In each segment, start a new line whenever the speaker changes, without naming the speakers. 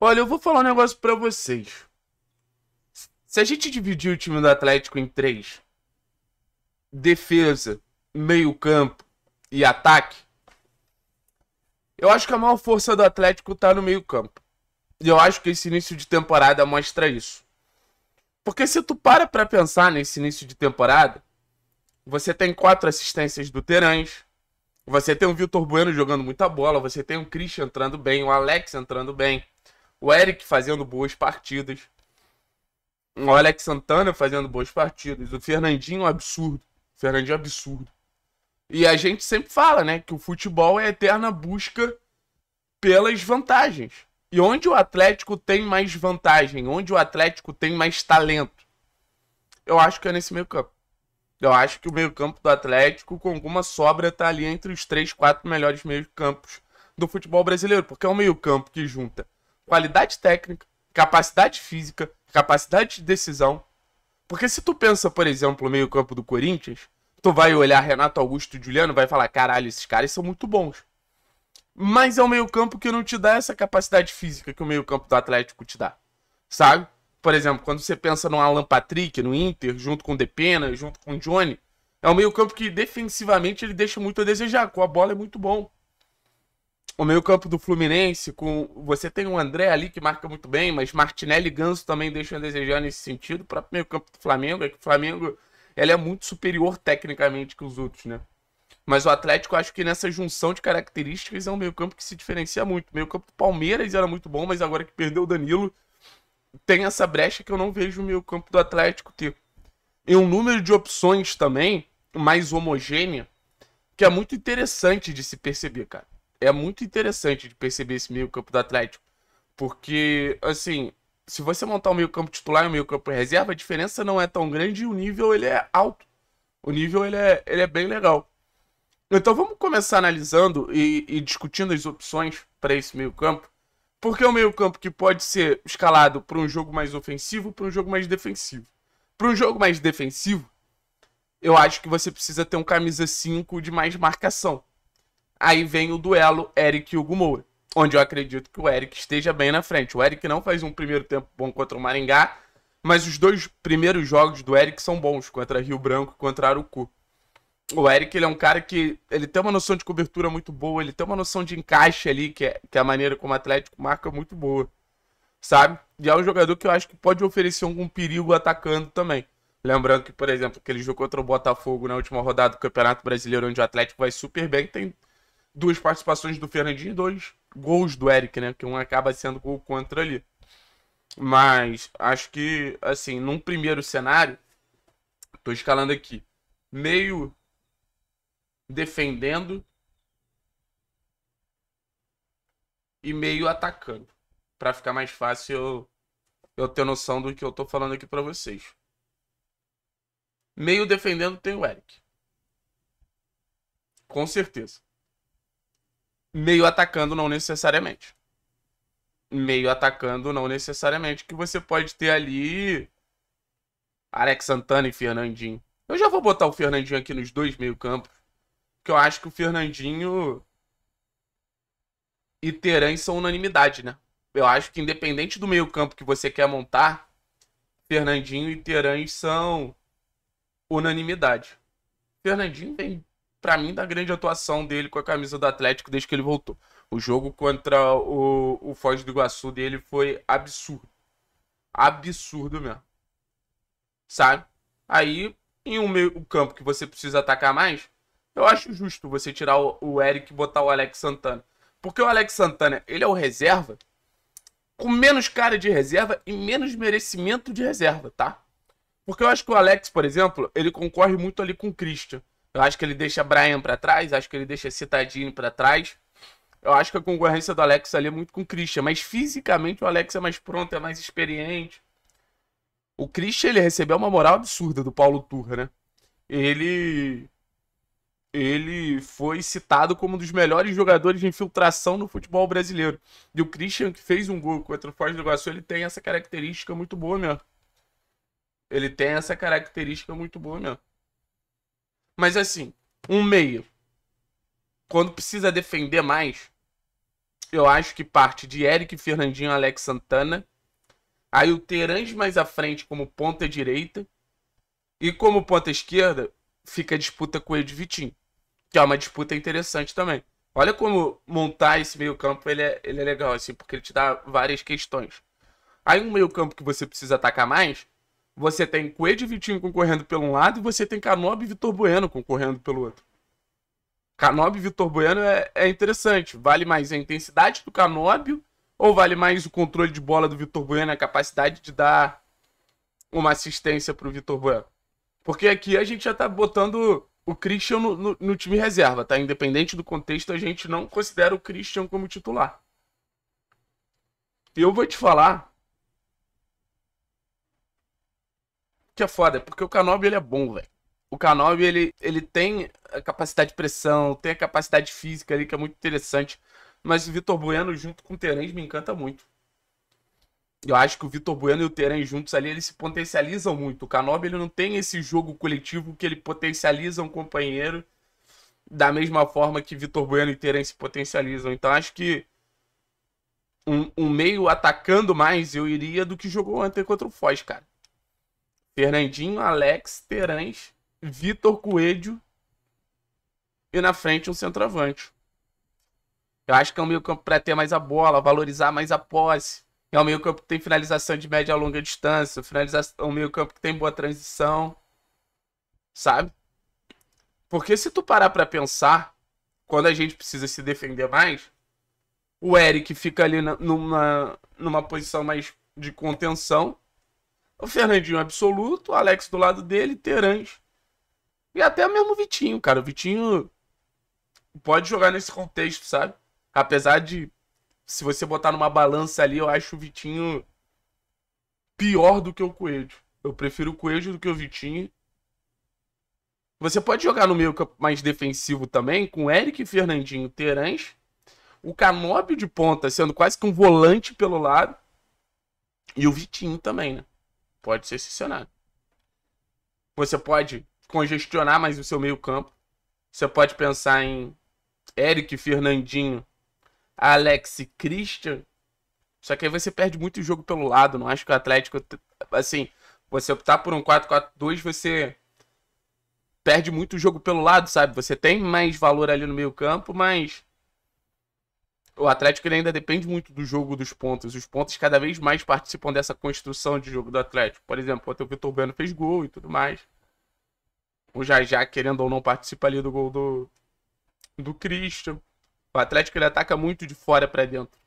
Olha, eu vou falar um negócio para vocês. Se a gente dividir o time do Atlético em três: defesa, meio-campo e ataque, eu acho que a maior força do Atlético tá no meio-campo. E eu acho que esse início de temporada mostra isso. Porque se tu para pra pensar nesse início de temporada, você tem quatro assistências do Terãs, você tem o Vitor Bueno jogando muita bola, você tem o Christian entrando bem, o Alex entrando bem o Eric fazendo boas partidas, o Alex Santana fazendo boas partidas, o Fernandinho absurdo, o Fernandinho absurdo. E a gente sempre fala, né, que o futebol é a eterna busca pelas vantagens. E onde o Atlético tem mais vantagem, onde o Atlético tem mais talento, eu acho que é nesse meio campo. Eu acho que o meio campo do Atlético, com alguma sobra, tá ali entre os três, quatro melhores meio campos do futebol brasileiro, porque é um meio campo que junta qualidade técnica, capacidade física, capacidade de decisão. Porque se tu pensa, por exemplo, no meio-campo do Corinthians, tu vai olhar Renato Augusto e Juliano vai falar: caralho, esses caras são muito bons. Mas é o meio-campo que não te dá essa capacidade física que o meio-campo do Atlético te dá. Sabe? Por exemplo, quando você pensa no Alan Patrick, no Inter, junto com o Depena, junto com o Johnny, é um meio-campo que defensivamente ele deixa muito a desejar, com a bola é muito bom o meio-campo do Fluminense, com você tem o André ali que marca muito bem, mas Martinelli e Ganso também deixam a desejar nesse sentido. O próprio meio-campo do Flamengo é que o Flamengo ele é muito superior tecnicamente que os outros, né? Mas o Atlético, acho que nessa junção de características é um meio-campo que se diferencia muito. O meio-campo do Palmeiras era muito bom, mas agora que perdeu o Danilo, tem essa brecha que eu não vejo o meio-campo do Atlético ter. E um número de opções também mais homogênea, que é muito interessante de se perceber, cara é muito interessante de perceber esse meio-campo do Atlético. Porque, assim, se você montar um meio-campo titular e um meio-campo reserva, a diferença não é tão grande e o nível ele é alto. O nível ele é, ele é bem legal. Então vamos começar analisando e, e discutindo as opções para esse meio-campo. Porque é um meio-campo que pode ser escalado para um jogo mais ofensivo, para um jogo mais defensivo. Para um jogo mais defensivo, eu acho que você precisa ter um camisa 5 de mais marcação. Aí vem o duelo Eric e Hugo Moura, onde eu acredito que o Eric esteja bem na frente. O Eric não faz um primeiro tempo bom contra o Maringá, mas os dois primeiros jogos do Eric são bons, contra Rio Branco e contra Arucu. O Eric ele é um cara que ele tem uma noção de cobertura muito boa, ele tem uma noção de encaixe ali, que é, que é a maneira como o Atlético marca muito boa, sabe? E é um jogador que eu acho que pode oferecer algum perigo atacando também. Lembrando que, por exemplo, que ele jogou contra o Botafogo na última rodada do Campeonato Brasileiro, onde o Atlético vai super bem, tem duas participações do Fernandinho e dois gols do Eric, né? Que um acaba sendo gol contra ali. Mas acho que, assim, num primeiro cenário, tô escalando aqui. Meio defendendo e meio atacando. para ficar mais fácil eu, eu ter noção do que eu tô falando aqui para vocês. Meio defendendo tem o Eric. Com certeza meio atacando não necessariamente. Meio atacando não necessariamente. Que você pode ter ali Alex Santana e Fernandinho. Eu já vou botar o Fernandinho aqui nos dois meio campos. Porque eu acho que o Fernandinho e Terãs são unanimidade, né? Eu acho que independente do meio campo que você quer montar, Fernandinho e Terãs são unanimidade. Fernandinho vem para mim, da grande atuação dele com a camisa do Atlético desde que ele voltou. O jogo contra o, o Foz do Iguaçu dele foi absurdo. Absurdo mesmo. Sabe? Aí, em um meio campo que você precisa atacar mais, eu acho justo você tirar o, o Eric e botar o Alex Santana. Porque o Alex Santana, ele é o reserva com menos cara de reserva e menos merecimento de reserva, tá? Porque eu acho que o Alex, por exemplo, ele concorre muito ali com o Christian. Eu acho que ele deixa Brian para trás, acho que ele deixa Citadinho para trás. Eu acho que a concorrência do Alex ali é muito com o Christian, mas fisicamente o Alex é mais pronto, é mais experiente. O Christian, ele recebeu uma moral absurda do Paulo Turra, né? Ele ele foi citado como um dos melhores jogadores de infiltração no futebol brasileiro. E o Christian, que fez um gol contra o Foz do Iguaçu, ele tem essa característica muito boa mesmo. Ele tem essa característica muito boa mesmo. Mas assim, um meio. Quando precisa defender mais, eu acho que parte de Eric Fernandinho Alex Santana. Aí o Terange mais à frente como ponta direita. E como ponta esquerda, fica a disputa com o Ed Vitinho. Que é uma disputa interessante também. Olha como montar esse meio campo ele é, ele é legal, assim, porque ele te dá várias questões. Aí um meio campo que você precisa atacar mais você tem Coelho e Vitinho concorrendo pelo um lado e você tem Canob e Vitor Bueno concorrendo pelo outro. Canóbio e Vitor Bueno é, é, interessante. Vale mais a intensidade do Canóbio ou vale mais o controle de bola do Vitor Bueno, a capacidade de dar uma assistência para o Vitor Bueno? Porque aqui a gente já está botando o Christian no, no, no, time reserva, tá? Independente do contexto, a gente não considera o Christian como titular. E eu vou te falar que é foda, porque o Canobi ele é bom, velho. O Canobi ele, ele tem a capacidade de pressão, tem a capacidade física ali que é muito interessante. Mas o Vitor Bueno junto com o Terence me encanta muito. Eu acho que o Vitor Bueno e o Terence juntos ali eles se potencializam muito. O Canobi ele não tem esse jogo coletivo que ele potencializa um companheiro da mesma forma que Vitor Bueno e Terence se potencializam. Então acho que um, um, meio atacando mais eu iria do que jogou ontem contra o Foz, cara. Fernandinho, Alex, Terãs, Vitor Coelho e na frente um centroavante. Eu acho que é um meio campo para ter mais a bola, valorizar mais a posse. É um meio campo que tem finalização de média a longa distância, finalização, é um meio campo que tem boa transição, sabe? Porque se tu parar para pensar, quando a gente precisa se defender mais, o Eric fica ali na, numa, numa posição mais de contenção o Fernandinho absoluto, o Alex do lado dele, Terãs. E até mesmo o Vitinho, cara. O Vitinho pode jogar nesse contexto, sabe? Apesar de, se você botar numa balança ali, eu acho o Vitinho pior do que o Coelho. Eu prefiro o Coelho do que o Vitinho. Você pode jogar no meio mais defensivo também, com Eric, Fernandinho, Terãs. O Canóbio de ponta, sendo quase que um volante pelo lado. E o Vitinho também, né? Pode ser seccionado. Você pode congestionar mais o seu meio-campo. Você pode pensar em Eric, Fernandinho, Alex e Christian. Só que aí você perde muito jogo pelo lado. Não acho que o Atlético. Assim, você optar tá por um 4-4-2, você perde muito jogo pelo lado, sabe? Você tem mais valor ali no meio-campo, mas o Atlético ele ainda depende muito do jogo dos pontos. Os pontos cada vez mais participam dessa construção de jogo do Atlético. Por exemplo, até o Vitor Bueno fez gol e tudo mais. O Jajá, querendo ou não, participa ali do gol do, do Christian. O Atlético ele ataca muito de fora para dentro.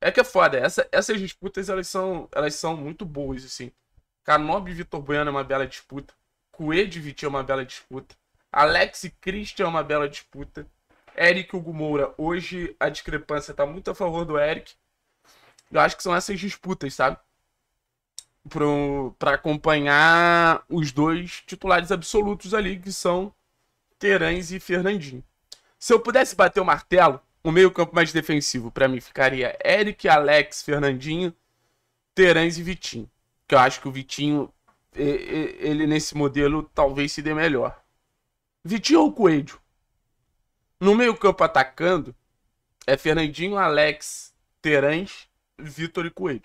É que é foda. Essa, essas disputas elas são, elas são muito boas, assim. Canob e Vitor Bueno é uma bela disputa. Coed e Vitinho é uma bela disputa. Alex e Christian é uma bela disputa. Eric Hugo Moura, hoje a discrepância tá muito a favor do Eric. Eu acho que são essas disputas, sabe? Para acompanhar os dois titulares absolutos ali, que são Terães e Fernandinho. Se eu pudesse bater o martelo, o meio-campo mais defensivo para mim ficaria Eric, Alex, Fernandinho, Terães e Vitinho. Que eu acho que o Vitinho, ele nesse modelo, talvez se dê melhor. Vitinho ou Coelho? No meio-campo atacando é Fernandinho, Alex, Terãs, Vitor e Coelho.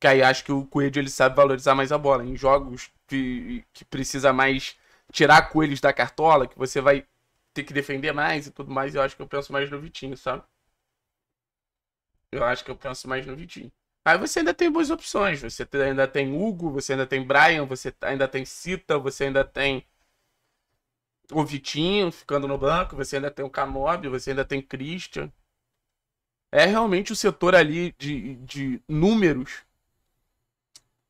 Que aí acho que o Coelho ele sabe valorizar mais a bola. Em jogos que, que precisa mais tirar coelhos da cartola, que você vai ter que defender mais e tudo mais, eu acho que eu penso mais no Vitinho, sabe? Eu acho que eu penso mais no Vitinho. Aí você ainda tem boas opções. Você ainda tem Hugo, você ainda tem Brian, você ainda tem Cita, você ainda tem o Vitinho ficando no banco, você ainda tem o Canobi, você ainda tem o Christian. É realmente o setor ali de, de números,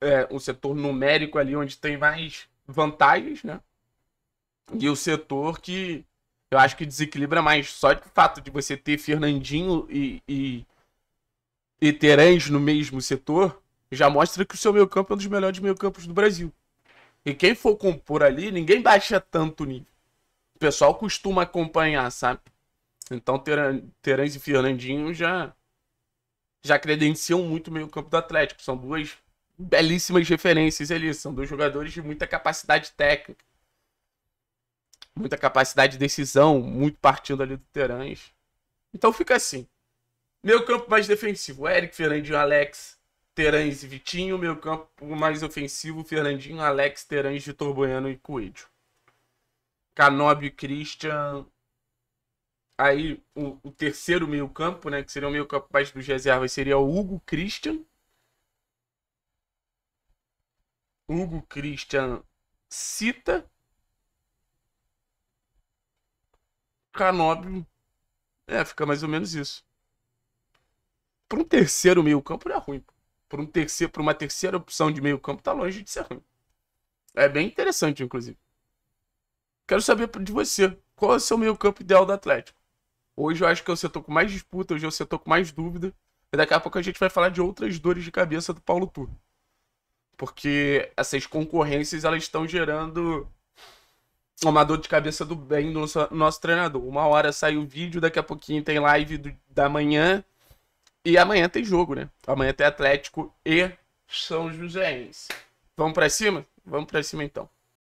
é, o setor numérico ali onde tem mais vantagens, né? E o setor que eu acho que desequilibra mais. Só que o fato de você ter Fernandinho e, e, e no mesmo setor já mostra que o seu meio campo é um dos melhores meio campos do Brasil. E quem for compor ali, ninguém baixa tanto nível o pessoal costuma acompanhar, sabe? Então, Terãs e Fernandinho já já credenciam muito o meio-campo do Atlético. São duas belíssimas referências ali. São dois jogadores de muita capacidade técnica, muita capacidade de decisão, muito partindo ali do Terãs. Então fica assim. Meu campo mais defensivo, Eric, Fernandinho, Alex, Terãs e Vitinho. Meu campo mais ofensivo, Fernandinho, Alex, Terãs, Vitor Bueno e Coelho. Canobi, Christian. Aí o, o terceiro meio-campo, né? Que seria o meio-campo abaixo dos reservas, seria o Hugo Christian. Hugo Christian Cita. Canóbio. É, fica mais ou menos isso. Para um terceiro meio-campo não é ruim. Para um terceiro, uma terceira opção de meio-campo tá longe de ser ruim. É bem interessante, inclusive. Quero saber de você. Qual é o seu meio campo ideal do Atlético? Hoje eu acho que é o setor com mais disputa, hoje é o setor com mais dúvida. E daqui a pouco a gente vai falar de outras dores de cabeça do Paulo Turno. Porque essas concorrências elas estão gerando uma dor de cabeça do bem do nosso, nosso treinador. Uma hora sai o vídeo, daqui a pouquinho tem live do, da manhã. E amanhã tem jogo, né? Amanhã tem Atlético e São Joséense. Vamos para cima? Vamos para cima então.